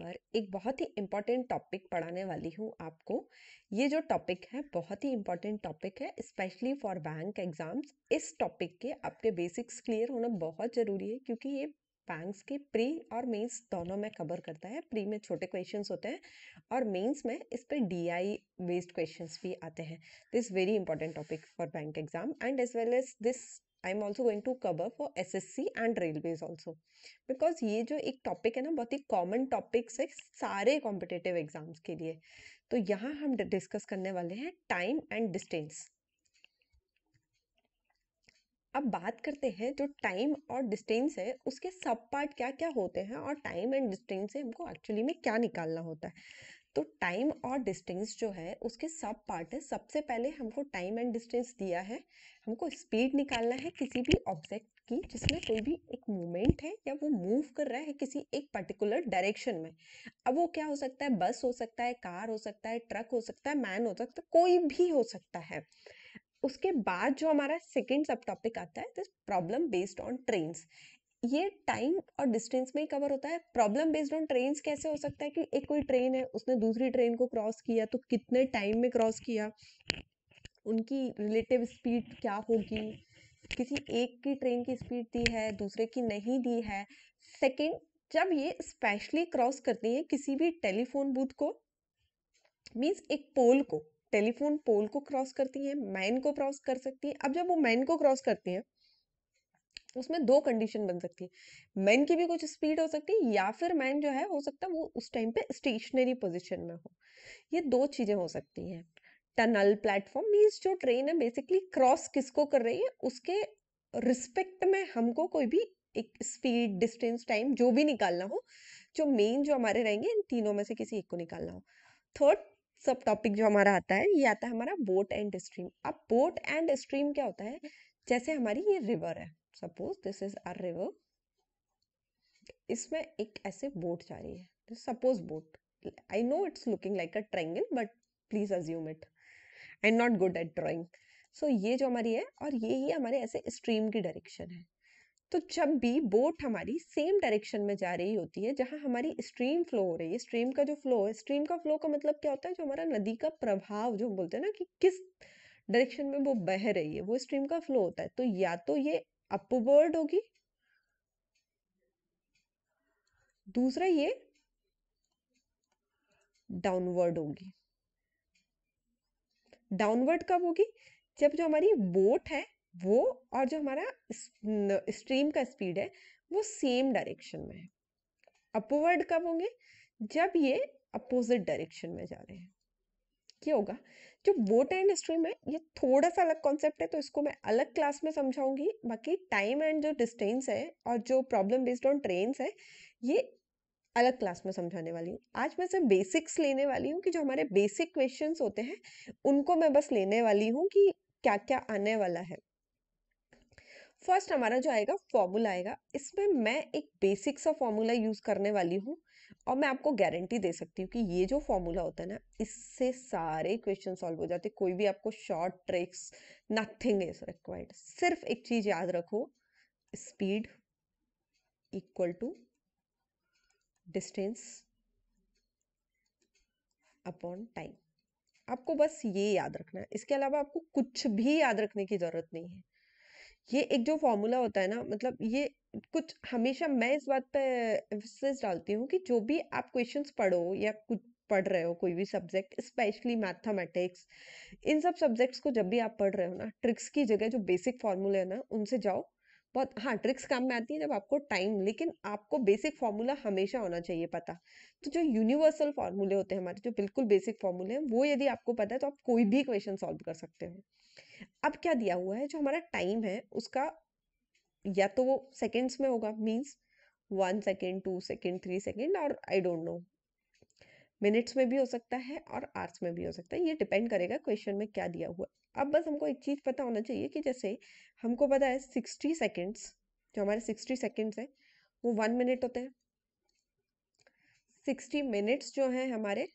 पर एक बहुत ही इम्पॉर्टेंट टॉपिक पढ़ाने वाली हूँ आपको ये जो टॉपिक है बहुत ही इम्पॉर्टेंट टॉपिक है स्पेशली फॉर बैंक एग्ज़ाम्स इस टॉपिक के आपके बेसिक्स क्लियर होना बहुत ज़रूरी है क्योंकि ये बैंक्स के प्री और मेंस दोनों में कवर करता है प्री में छोटे क्वेश्चंस होते हैं और मेंस में इस पर आई बेस्ड क्वेश्चंस भी आते हैं this very important topic for bank exam and as well as this I am also going to cover for S S C and railways also because ये जो एक टॉपिक है ना बहुत ही कॉमन टॉपिक्स है सारे कॉम्पिटेटिव एग्जाम्स के लिए तो यहाँ हम डिस्कस करने वाले हैं टाइम एंड डिस्टेंस अब बात करते हैं जो टाइम और डिस्टेंस है उसके सब पार्ट क्या क्या होते हैं और टाइम एंड डिस्टेंस से हमको एक्चुअली में क्या निकालना होता है तो टाइम और डिस्टेंस जो है उसके सब पार्ट है सबसे पहले हमको टाइम एंड डिस्टेंस दिया है हमको स्पीड निकालना है किसी भी ऑब्जेक्ट की जिसमें कोई भी एक मूवमेंट है या वो मूव कर रहा है किसी एक पर्टिकुलर डायरेक्शन में अब वो क्या हो सकता है बस हो सकता है कार हो सकता है ट्रक हो सकता है मैन हो सकता है कोई भी हो सकता है उसके बाद जो हमारा सेकेंड सब टॉपिक आता है this problem based on train ये टाइम और डिस्टेंस में ही कवर होता है प्रॉब्लम बेस्ड ऑन ट्रेन कैसे हो सकता है कि एक कोई ट्रेन है उसने दूसरी ट्रेन को क्रॉस किया तो कितने टाइम में क्रॉस किया उनकी रिलेटिव स्पीड क्या होगी किसी एक की ट्रेन की स्पीड दी है दूसरे की नहीं दी है सेकेंड जब ये स्पेशली क्रॉस करती है किसी भी टेलीफोन बूथ को मीन्स एक पोल को टेलीफोन पोल को क्रॉस करती है मैन को क्रॉस कर सकती है अब जब वो मैन को क्रॉस करती है उसमें दो कंडीशन बन सकती है मैन की भी कुछ स्पीड हो सकती है या फिर मैन जो है हो सकता है वो उस टाइम पे स्टेशनरी पोजिशन में हो ये दो चीज़ें हो सकती हैं टनल प्लेटफॉर्म मीन्स जो ट्रेन है बेसिकली क्रॉस किसको कर रही है उसके रिस्पेक्ट में हमको कोई भी एक स्पीड डिस्टेंस टाइम जो भी निकालना हो जो मेन जो हमारे रहेंगे इन तीनों में से किसी एक को निकालना हो थर्ड सब टॉपिक जो हमारा आता है ये आता है हमारा बोट एंड स्ट्रीम अब बोट एंड स्ट्रीम क्या होता है जैसे हमारी ये रिवर है suppose this is a river इसमें एक ऐसे बोट जा रही है suppose boat I know it's looking like a triangle but please assume it I am not good at drawing so ये जो हमारी है और ये ही हमारे ऐसे स्ट्रीम की डायरेक्शन है तो जब भी बोट हमारी सेम डायरेक्शन में जा रही होती है जहाँ हमारी स्ट्रीम फ्लो हो रही है स्ट्रीम का जो फ्लो है स्ट्रीम का फ्लो का मतलब क्या होता है जो हमारा नदी का प्रभाव जो बोलते हैं ना कि किस डायरेक्शन में वो बह रही है वो स्ट्रीम का फ्लो होता है तो या तो ये अपवर्ड होगी दूसरा ये डाउनवर्ड होगी डाउनवर्ड कब होगी जब जो हमारी बोट है वो और जो हमारा स्ट्रीम का स्पीड है वो सेम डायरेक्शन में है अपवर्ड कब होंगे जब ये अपोजिट डायरेक्शन में जा रहे हैं क्या होगा जो बोट एंड हिस्ट्री में ये थोड़ा सा अलग कॉन्सेप्ट है तो इसको मैं अलग क्लास में समझाऊंगी बाकी टाइम एंड जो डिस्टेंस है और जो प्रॉब्लम बेस्ड ऑन ट्रेन है ये अलग क्लास में समझाने वाली हूँ आज मैं सिर्फ बेसिक्स लेने वाली हूँ कि जो हमारे बेसिक क्वेश्चंस होते हैं उनको मैं बस लेने वाली हूँ कि क्या क्या आने वाला है फर्स्ट हमारा जो आएगा फॉर्मूला आएगा इसमें मैं एक बेसिक सा फॉर्मूला यूज़ करने वाली हूँ और मैं आपको गारंटी दे सकती हूँ कि ये जो फॉर्मूला होता है ना इससे सारे क्वेश्चन सॉल्व हो जाते कोई भी आपको short tricks nothing is required सिर्फ एक चीज़ याद रखो speed equal to distance upon time आपको बस ये याद रखना है इसके अलावा आपको कुछ भी याद रखने की ज़रूरत नहीं है ये एक जो फॉर्मूला होता है ना मतलब ये कुछ हमेशा मैं इस बात पे एम्फोसिस डालती हूँ कि जो भी आप क्वेश्चंस पढ़ो या कुछ पढ़ रहे हो कोई भी सब्जेक्ट स्पेशली मैथमेटिक्स इन सब सब्जेक्ट्स को जब भी आप पढ़ रहे हो ना ट्रिक्स की जगह जो बेसिक फार्मूले हैं ना उनसे जाओ बहुत हाँ ट्रिक्स काम में आती है जब आपको टाइम लेकिन आपको बेसिक फार्मूला हमेशा होना चाहिए पता तो जो यूनिवर्सल फार्मूले होते हैं हमारे जो बिल्कुल बेसिक फार्मूले हैं वो यदि आपको पता है तो आप कोई भी क्वेश्चन सॉल्व कर सकते हो अब क्या दिया हुआ है जो हमारा टाइम है उसका या तो वो सेकेंड्स में होगा means one second two second three second और आई डोंट नो मिनट्स में भी हो सकता है और आर्स में भी हो सकता है ये डिपेंड करेगा क्वेश्चन में क्या दिया हुआ है अब बस हमको एक चीज़ पता होना चाहिए कि जैसे हमको पता है सिक्सटी सेकेंड्स जो हमारे सिक्सटी सेकेंड्स हैं वो वन मिनट होते हैं सिक्सटी मिनट्स जो हैं हमारे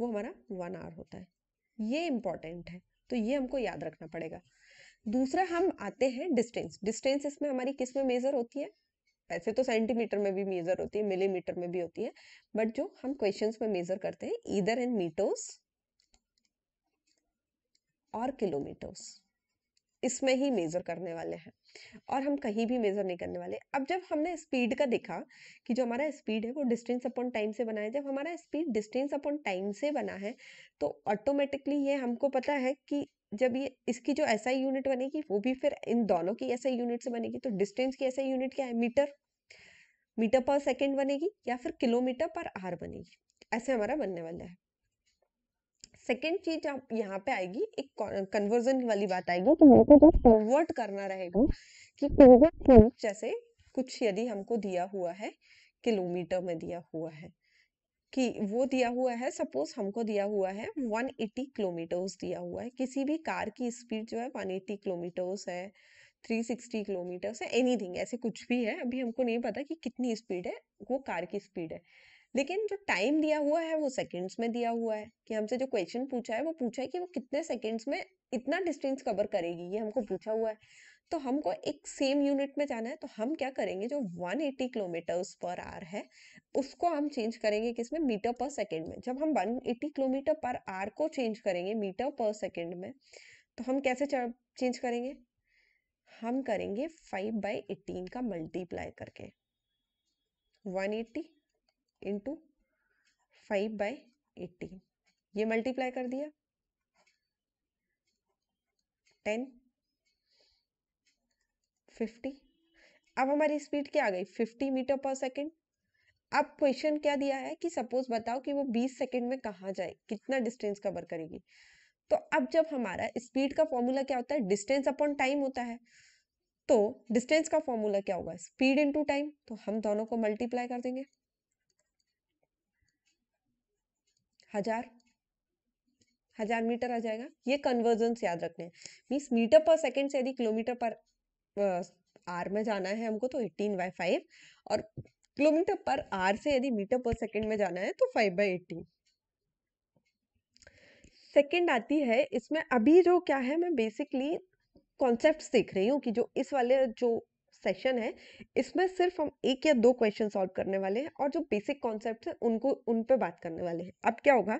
वो हमारा वन आवर होता है ये इम्पॉर्टेंट है तो ये हमको याद रखना पड़ेगा दूसरा हम आते हैं डिस्टेंस डिस्टेंस इसमें हमारी किस में मेज़र होती है वैसे तो सेंटीमीटर में भी मेजर होती है मिलीमीटर में भी होती है बट जो हम क्वेश्चन में मेजर करते हैं इधर इन मीटर्स और किलोमीटर्स इसमें ही मेजर करने वाले हैं और हम कहीं भी मेजर नहीं करने वाले अब जब हमने स्पीड का देखा कि जो हमारा स्पीड है वो डिस्टेंस अपॉन टाइम से बना है जब हमारा स्पीड डिस्टेंस अपॉन टाइम से बना है तो ऑटोमेटिकली ये हमको पता है कि जब ये इसकी जो ऐसा यूनिट बनेगी वो भी फिर इन दोनों की ऐसा यूनिट से बनेगी तो डिस्टेंस की ऐसा यूनिट क्या है मीटर मीटर पर सेकेंड बनेगी या फिर किलोमीटर पर आर बनेगी ऐसे हमारा बनने वाला है सेकेंड चीज आप यहाँ पे आएगी एक कन्वर्जन वाली बात आएगी तो हमको जो कन्वर्ट करना रहेगा कि जैसे कुछ यदि हमको दिया हुआ है किलोमीटर में दिया हुआ है कि वो दिया हुआ है सपोज हमको दिया हुआ है 180 किलोमीटर्स दिया हुआ है किसी भी कार की स्पीड जो है 180 किलोमीटर्स है थ्री किलोमीटर्स किलोमीटर से एनीथिंग ऐसे कुछ भी है अभी हमको नहीं पता कि कितनी स्पीड है वो कार की स्पीड है लेकिन जो टाइम दिया हुआ है वो सेकेंड्स में दिया हुआ है कि हमसे जो क्वेश्चन पूछा है वो पूछा है कि वो कितने सेकेंड्स में इतना डिस्टेंस कवर करेगी ये हमको पूछा हुआ है तो हमको एक सेम यूनिट में जाना है तो हम क्या करेंगे जो 180 किलोमीटर्स पर आर है उसको हम चेंज करेंगे किसमें मीटर पर सेकेंड में जब हम 180 किलोमीटर पर आर को चेंज करेंगे मीटर पर सेकेंड में तो हम कैसे चेंज करेंगे हम करेंगे फाइव बाई एटीन का मल्टीप्लाई करके one eighty into five by eighteen ये मल्टीप्लाई कर दिया टेन फिफ्टी अब हमारी स्पीड क्या आ गई फिफ्टी मीटर पर सेकेंड अब क्वेश्चन क्या दिया है कि सपोज बताओ कि वो बीस सेकेंड में कहाँ जाए कितना डिस्टेंस कवर करेगी तो अब जब हमारा स्पीड का फॉर्मूला क्या होता है डिस्टेंस अपॉन टाइम होता है तो डिस्टेंस का फॉर्मूला क्या होगा स्पीड इंटू टाइम तो हम दोनों को मल्टीप्लाई कर देंगे हजार हजार मीटर आ जाएगा ये कन्वर्जन याद रखने मीन्स मीटर पर सेकेंड से यदि किलोमीटर पर आर में जाना है हमको तो एटीन बाई फाइव और किलोमीटर पर आर से यदि मीटर पर सेकेंड में जाना है तो फाइव बाई एटीन सेकेंड आती है इसमें अभी जो क्या है मैं बेसिकली कॉन्सेप्ट देख रही हूँ कि जो इस वाले जो सेशन है इसमें सिर्फ हम एक या दो क्वेश्चन सॉल्व करने वाले हैं और जो बेसिक कॉन्सेप्ट है उनको उन पर बात करने वाले हैं अब क्या होगा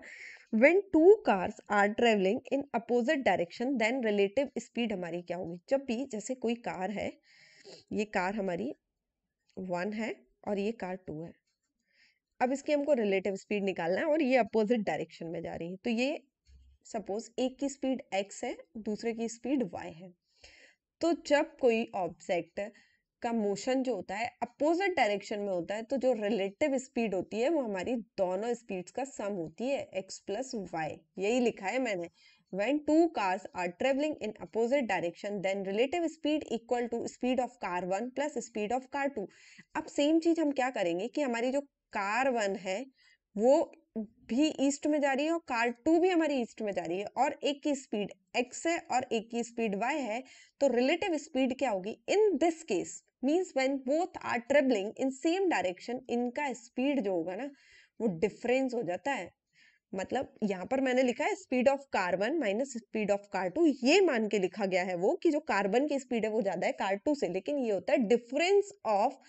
when two cars are travelling in opposite direction then relative speed हमारी क्या होगी जब भी जैसे कोई कार है ये कार हमारी वन है और ये कार टू है अब इसकी हमको रिलेटिव स्पीड निकालना है और ये अपोजिट डायरेक्शन में जा रही है तो ये सपोज एक की स्पीड एक्स है दूसरे की स्पीड वाई है तो जब कोई ऑब्जेक्ट का मोशन जो होता है अपोजिट डायरेक्शन में होता है तो जो रिलेटिव स्पीड होती है वो हमारी दोनों स्पीड्स का सम होती है एक्स प्लस वाई यही लिखा है मैंने when two cars are travelling in opposite direction then relative speed equal to speed of car one plus speed of car two अब सेम चीज हम क्या करेंगे कि हमारी जो कार वन है वो भी ईस्ट में जा रही है और कार टू भी हमारी ईस्ट में जा रही है और एक की स्पीड एक्स है और एक की स्पीड वाई है तो रिलेटिव स्पीड क्या होगी in this case means when both are travelling in same direction इनका स्पीड जो होगा ना वो डिफरेंस हो जाता है मतलब यहाँ पर मैंने लिखा है speed of car one minus speed of car two ये मान के लिखा गया है वो कि जो कार्बन की स्पीड है वो ज्यादा है कार टू से लेकिन ये होता है डिफरेंस ऑफ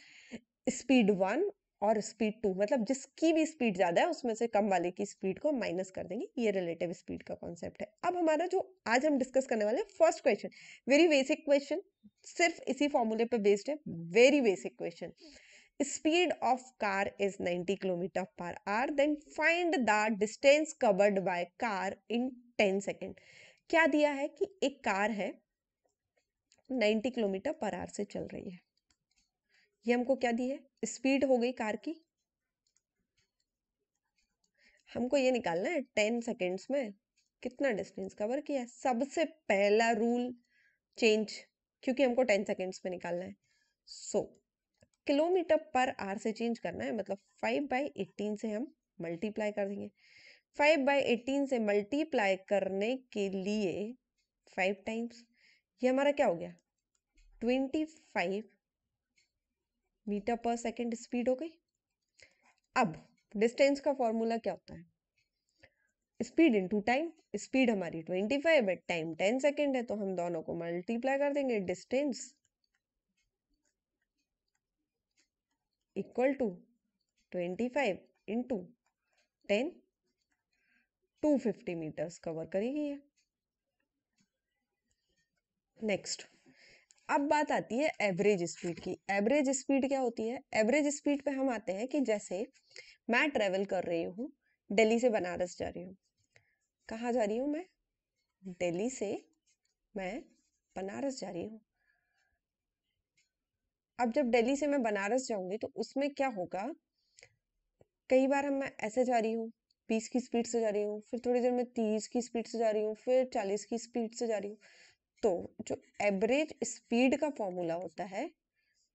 स्पीड वन और स्पीड टू मतलब जिसकी भी स्पीड ज़्यादा है उसमें से कम वाले की स्पीड को माइनस कर देंगे ये रिलेटिव स्पीड का कॉन्सेप्ट है अब हमारा जो आज हम डिस्कस करने वाले first question very basic question सिर्फ इसी फॉर्मूले पर बेस्ड है very basic question speed of car is 90 kilometre per hour then find the distance covered by car in 10 second क्या दिया है कि एक कार है 90 किलोमीटर पर आर से चल रही है ये हमको क्या दी है स्पीड हो गई कार की हमको ये निकालना है टेन सेकेंड्स में कितना डिस्टेंस कवर किया सबसे पहला रूल चेंज क्योंकि हमको टेन सेकेंड्स में निकालना है so so, kilometre per hour से चेंज करना है मतलब फाइव बाई एटीन से हम मल्टीप्लाई कर देंगे फाइव बाई एटीन से मल्टीप्लाई करने के लिए फाइव टाइम्स ये हमारा क्या हो गया twenty five metre per second speed हो गई अब डिस्टेंस का फॉर्मूला क्या होता है speed into time speed हमारी ट्वेंटी फाइव है टाइम टेन सेकेंड है तो हम दोनों को मल्टीप्लाई कर देंगे distance equal to twenty five into ten two fifty metres cover करेगी ये नेक्स्ट अब बात आती है एवरेज स्पीड की एवरेज स्पीड क्या होती है एवरेज स्पीड पे हम आते हैं कि जैसे मैं ट्रेवल कर रही हूँ दिल्ली से बनारस जा रही हूँ कहाँ जा रही हूँ मैं दिल्ली से मैं बनारस जा रही हूँ अब जब दिल्ली से मैं बनारस जाऊंगी तो उसमें क्या होगा कई बार हम मैं ऐसे जा रही हूँ बीस की स्पीड से जा रही हूँ फिर थोड़ी देर में तीस की स्पीड से जा रही हूँ फिर चालीस की स्पीड से जा रही हूँ तो जो एवरेज स्पीड का फॉर्मूला होता है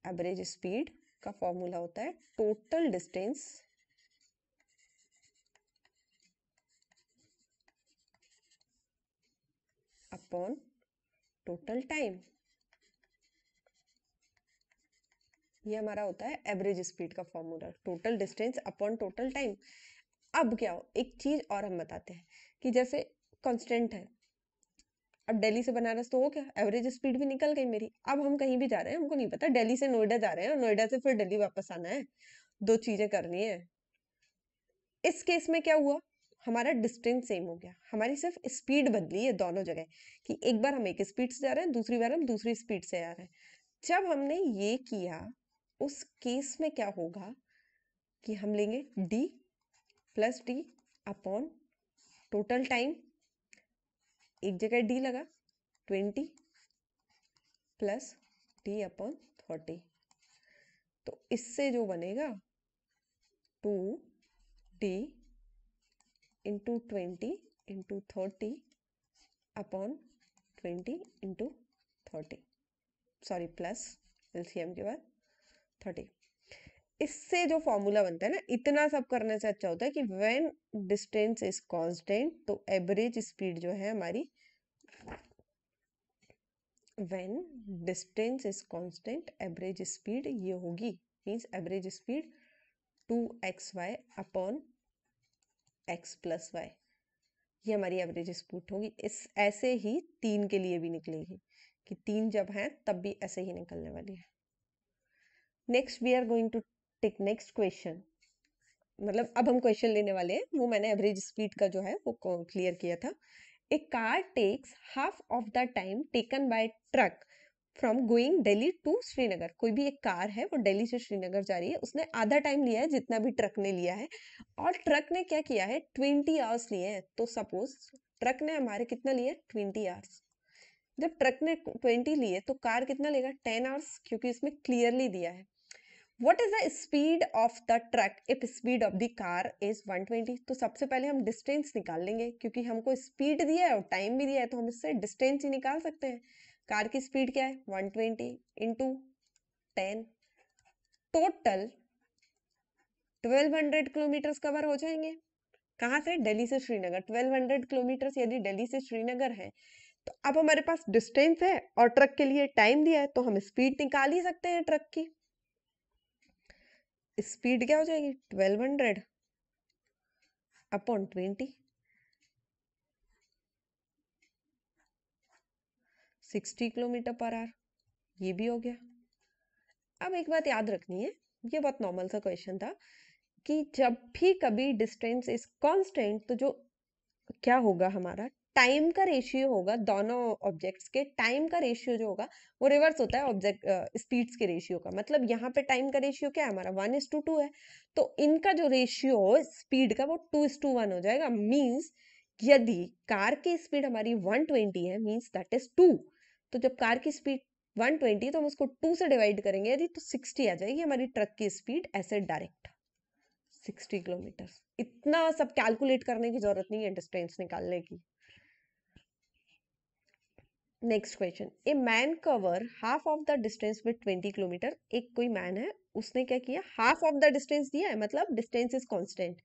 एवरेज स्पीड का फॉर्मूला होता है total distance upon total time ये हमारा होता है एवरेज स्पीड का formula total distance upon total time अब क्या हो एक चीज और हम बताते हैं कि जैसे कांस्टेंट है अब दिल्ली से बनारस तो हो गया एवरेज स्पीड भी निकल गई मेरी अब हम कहीं भी जा रहे हैं हमको नहीं पता दिल्ली से नोएडा जा रहे हैं और नोएडा से फिर दिल्ली वापस आना है दो चीज़ें करनी है इस केस में क्या हुआ हमारा डिस्टेंस सेम हो गया हमारी सिर्फ स्पीड बदली है दोनों जगह कि एक बार हम एक स्पीड से जा रहे हैं दूसरी बार हम दूसरी स्पीड से जा रहे हैं जब हमने ये किया उस केस में क्या होगा कि हम लेंगे D plus D upon total time एक जगह डी लगा twenty plus D upon thirty तो इससे जो बनेगा two D into twenty into thirty upon twenty into thirty sorry plus L के बाद थर्टी इससे जो फॉर्मूला बनता है ना इतना सब करने से अच्छा होता है कि व्हेन डिस्टेंस इज कांस्टेंट तो एवरेज स्पीड जो है हमारी when distance is constant average speed ये होगी means average speed two X Y upon X plus Y ये हमारी एवरेज स्पीड होगी इस ऐसे ही तीन के लिए भी निकलेगी कि तीन जब है तब भी ऐसे ही निकलने वाली है next we are going to take next question मतलब अब हम क्वेश्चन लेने वाले हैं वो मैंने एवरेज स्पीड का जो है वो क्लियर किया था a car takes half of the time taken by truck from going Delhi to Srinagar कोई भी एक कार है वो दिल्ली से श्रीनगर जा रही है उसने आधा टाइम लिया है जितना भी ट्रक ने लिया है और ट्रक ने क्या किया है ट्वेंटी आवर्स लिए हैं तो सपोज ट्रक ने हमारे कितना है ट्वेंटी आवर्स जब ट्रक ने ट्वेंटी लिए तो कार कितना लेगा टेन आवर्स क्योंकि इसमें क्लियरली दिया है what is the speed of the truck if speed of the car is 120 तो सबसे पहले हम डिस्टेंस निकाल लेंगे क्योंकि हमको स्पीड दिया है और टाइम भी दिया है तो हम इससे डिस्टेंस ही निकाल सकते हैं कार की स्पीड क्या है 120 twenty into ten total 1200 kilometre cover हो जाएंगे कहाँ से दिल्ली से श्रीनगर 1200 किलोमीटर यदि दिल्ली से श्रीनगर है तो अब हमारे पास डिस्टेंस है और ट्रक के लिए टाइम दिया है तो हम स्पीड निकाल ही सकते हैं ट्रक की स्पीड क्या हो जाएगी twelve hundred upon twenty sixty kilometre per hour ये भी हो गया अब एक बात याद रखनी है ये बहुत नॉर्मल सा क्वेश्चन था कि जब भी कभी डिस्टेंस इज कॉन्स्टेंट तो जो क्या होगा हमारा टाइम का रेशियो होगा दोनों ऑब्जेक्ट्स के टाइम का रेशियो जो होगा वो रिवर्स होता है ऑब्जेक्ट स्पीड्स के रेशियो का मतलब यहाँ पे टाइम का रेशियो क्या है हमारा वन इज टू टू है तो इनका जो रेशियो स्पीड का वो टू इज टू वन हो जाएगा मीन्स यदि कार की स्पीड हमारी वन ट्वेंटी है मीन्स दैट इज टू तो जब कार की स्पीड वन ट्वेंटी तो हम उसको टू से डिवाइड करेंगे यदि तो सिक्सटी आ जाएगी हमारी ट्रक की स्पीड ऐसे डायरेक्ट 60 किलोमीटर इतना सब कैलकुलेट करने की जरूरत नहीं है डिस्टेंस निकालने की next question a man cover half of the distance with twenty kilometre एक कोई मैन है उसने क्या किया हाफ ऑफ द डिस्टेंस दिया है मतलब distance is constant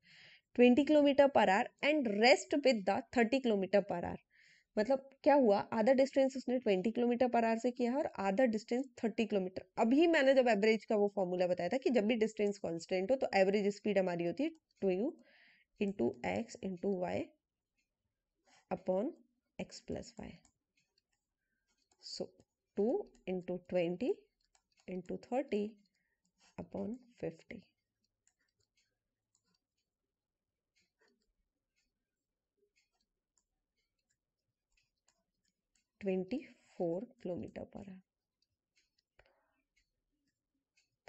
twenty kilometre per hour and rest with the thirty kilometre per hour मतलब क्या हुआ आधा डिस्टेंस उसने ट्वेंटी किलोमीटर पर आर से किया है और आधा डिस्टेंस थर्टी किलोमीटर अभी मैंने जब एवरेज का वो फॉर्मूला बताया था कि जब भी डिस्टेंस कॉन्स्टेंट हो तो एवरेज स्पीड हमारी होती है two U into X into Y upon X plus Y So 2 into 20 into 30 upon 50. Twenty four kilometre per है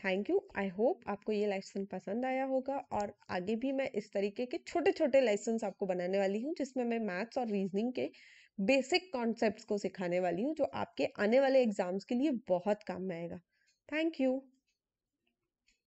थैंक यू आई होप आपको ये लेसन पसंद आया होगा और आगे भी मैं इस तरीके के छोटे छोटे लेसन आपको बनाने वाली हूँ जिसमें मैं मैथ्स और रीजनिंग के बेसिक कॉन्सेप्ट्स को सिखाने वाली हूँ जो आपके आने वाले एग्जाम्स के लिए बहुत काम में आएगा थैंक यू